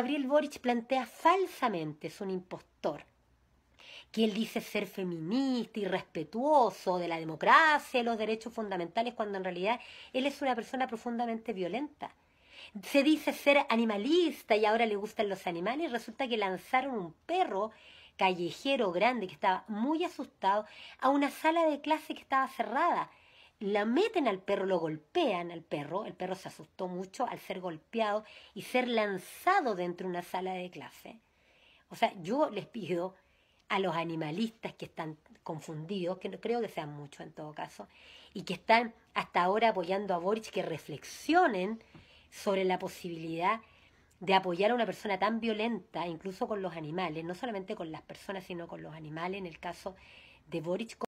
Gabriel Boric plantea falsamente, es un impostor, que él dice ser feminista y respetuoso de la democracia y los derechos fundamentales, cuando en realidad él es una persona profundamente violenta. Se dice ser animalista y ahora le gustan los animales, resulta que lanzaron un perro callejero grande que estaba muy asustado a una sala de clase que estaba cerrada la meten al perro, lo golpean al perro, el perro se asustó mucho al ser golpeado y ser lanzado dentro de una sala de clase. O sea, yo les pido a los animalistas que están confundidos, que no creo que sean muchos en todo caso, y que están hasta ahora apoyando a Boric, que reflexionen sobre la posibilidad de apoyar a una persona tan violenta, incluso con los animales, no solamente con las personas, sino con los animales, en el caso de Boric.